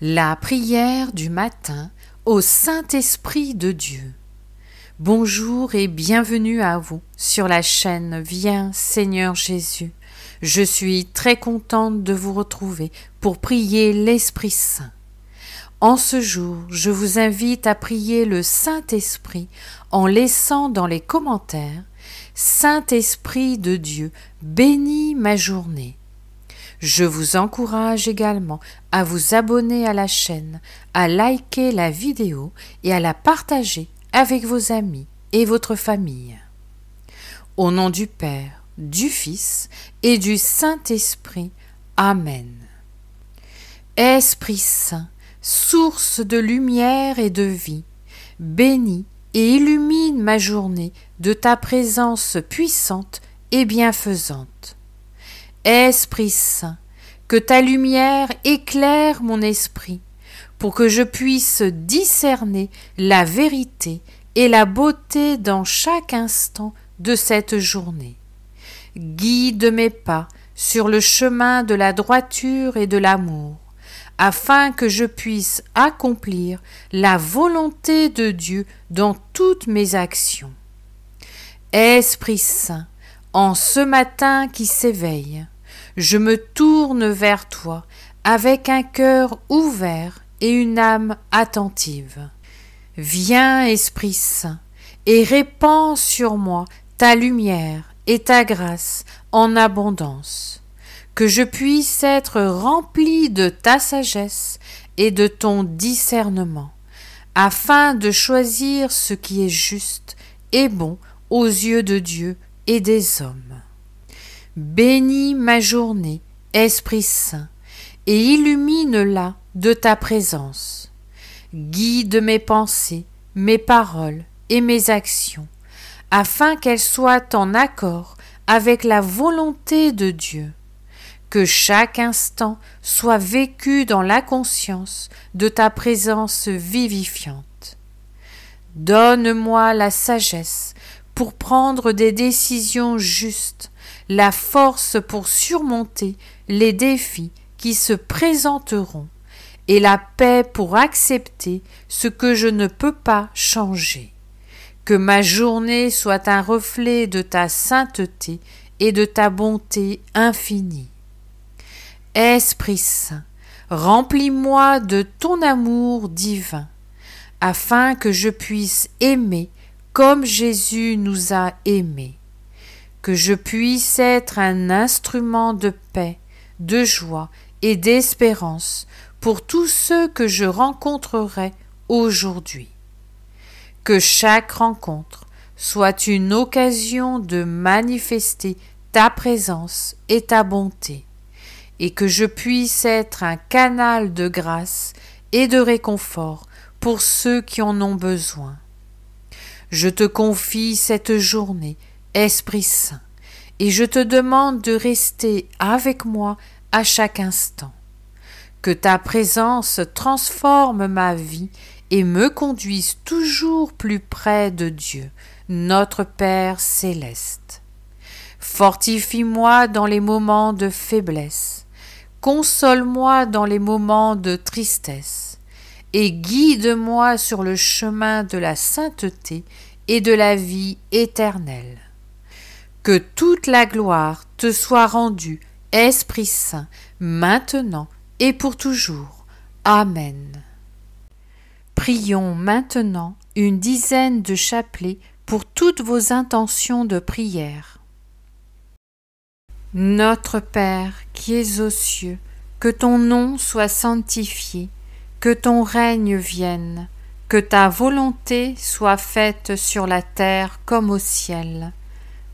La prière du matin au Saint-Esprit de Dieu. Bonjour et bienvenue à vous sur la chaîne Viens Seigneur Jésus. Je suis très contente de vous retrouver pour prier l'Esprit Saint. En ce jour, je vous invite à prier le Saint-Esprit en laissant dans les commentaires Saint-Esprit de Dieu, bénis ma journée. Je vous encourage également à vous abonner à la chaîne, à liker la vidéo et à la partager avec vos amis et votre famille. Au nom du Père, du Fils et du Saint-Esprit. Amen. Esprit Saint, source de lumière et de vie, bénis et illumine ma journée de ta présence puissante et bienfaisante. Esprit Saint, que ta lumière éclaire mon esprit, pour que je puisse discerner la vérité et la beauté dans chaque instant de cette journée. Guide mes pas sur le chemin de la droiture et de l'amour, afin que je puisse accomplir la volonté de Dieu dans toutes mes actions. Esprit Saint, en ce matin qui s'éveille, je me tourne vers toi avec un cœur ouvert et une âme attentive. Viens, Esprit Saint, et répands sur moi ta lumière et ta grâce en abondance, que je puisse être rempli de ta sagesse et de ton discernement, afin de choisir ce qui est juste et bon aux yeux de Dieu et des hommes. Bénis ma journée, Esprit Saint, et illumine-la de ta présence. Guide mes pensées, mes paroles et mes actions, afin qu'elles soient en accord avec la volonté de Dieu. Que chaque instant soit vécu dans la conscience de ta présence vivifiante. Donne-moi la sagesse pour prendre des décisions justes la force pour surmonter les défis qui se présenteront et la paix pour accepter ce que je ne peux pas changer. Que ma journée soit un reflet de ta sainteté et de ta bonté infinie. Esprit Saint, remplis-moi de ton amour divin, afin que je puisse aimer comme Jésus nous a aimés que je puisse être un instrument de paix, de joie et d'espérance pour tous ceux que je rencontrerai aujourd'hui. Que chaque rencontre soit une occasion de manifester ta présence et ta bonté, et que je puisse être un canal de grâce et de réconfort pour ceux qui en ont besoin. Je te confie cette journée Esprit Saint, et je te demande de rester avec moi à chaque instant. Que ta présence transforme ma vie et me conduise toujours plus près de Dieu, notre Père céleste. Fortifie-moi dans les moments de faiblesse, console-moi dans les moments de tristesse, et guide-moi sur le chemin de la sainteté et de la vie éternelle. Que toute la gloire te soit rendue, Esprit Saint, maintenant et pour toujours. Amen. Prions maintenant une dizaine de chapelets pour toutes vos intentions de prière. Notre Père qui es aux cieux, que ton nom soit sanctifié, que ton règne vienne, que ta volonté soit faite sur la terre comme au ciel.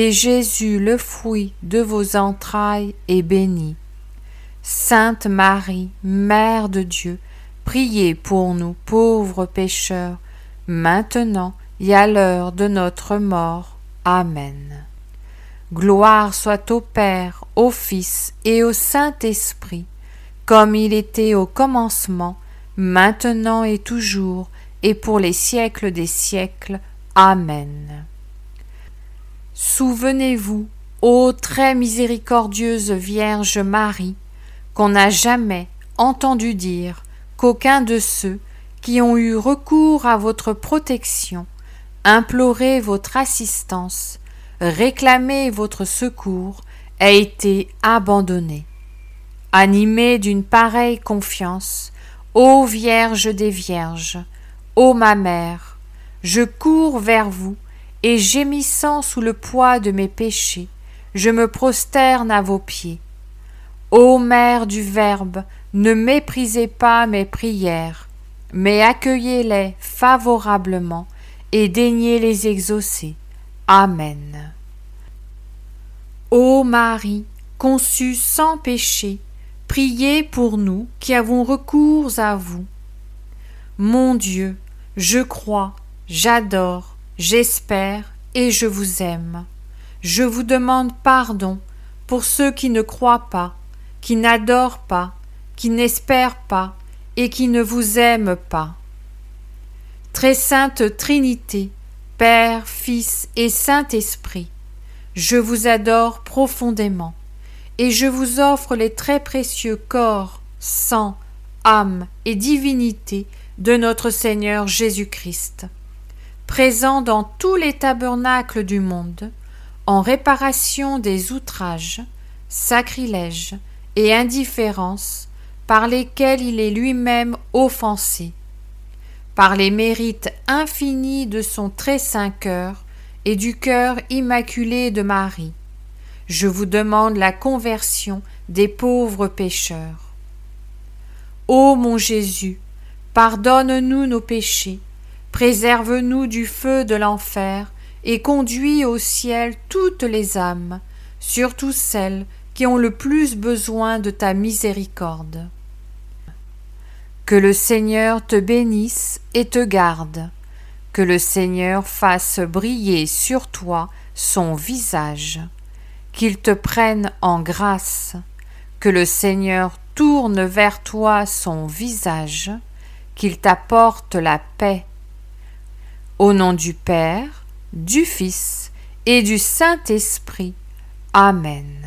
et Jésus, le fruit de vos entrailles, est béni. Sainte Marie, Mère de Dieu, priez pour nous pauvres pécheurs, maintenant et à l'heure de notre mort. Amen. Gloire soit au Père, au Fils et au Saint-Esprit, comme il était au commencement, maintenant et toujours, et pour les siècles des siècles. Amen. Souvenez-vous, ô très miséricordieuse Vierge Marie, qu'on n'a jamais entendu dire qu'aucun de ceux qui ont eu recours à votre protection, imploré votre assistance, réclamé votre secours, a été abandonné. Animé d'une pareille confiance, ô Vierge des Vierges, ô ma mère, je cours vers vous et gémissant sous le poids de mes péchés, je me prosterne à vos pieds. Ô Mère du Verbe, ne méprisez pas mes prières, mais accueillez-les favorablement et daignez les exaucer. Amen. Ô Marie, conçue sans péché, priez pour nous qui avons recours à vous. Mon Dieu, je crois, j'adore, J'espère et je vous aime. Je vous demande pardon pour ceux qui ne croient pas, qui n'adorent pas, qui n'espèrent pas et qui ne vous aiment pas. Très sainte Trinité, Père, Fils et Saint-Esprit, je vous adore profondément et je vous offre les très précieux corps, sang, âme et divinité de notre Seigneur Jésus-Christ présent dans tous les tabernacles du monde, en réparation des outrages, sacrilèges et indifférences par lesquels il est lui-même offensé, par les mérites infinis de son très saint cœur et du cœur immaculé de Marie. Je vous demande la conversion des pauvres pécheurs. Ô mon Jésus, pardonne-nous nos péchés Préserve-nous du feu de l'enfer et conduis au ciel toutes les âmes, surtout celles qui ont le plus besoin de ta miséricorde. Que le Seigneur te bénisse et te garde. Que le Seigneur fasse briller sur toi son visage. Qu'il te prenne en grâce. Que le Seigneur tourne vers toi son visage. Qu'il t'apporte la paix au nom du Père, du Fils et du Saint-Esprit. Amen.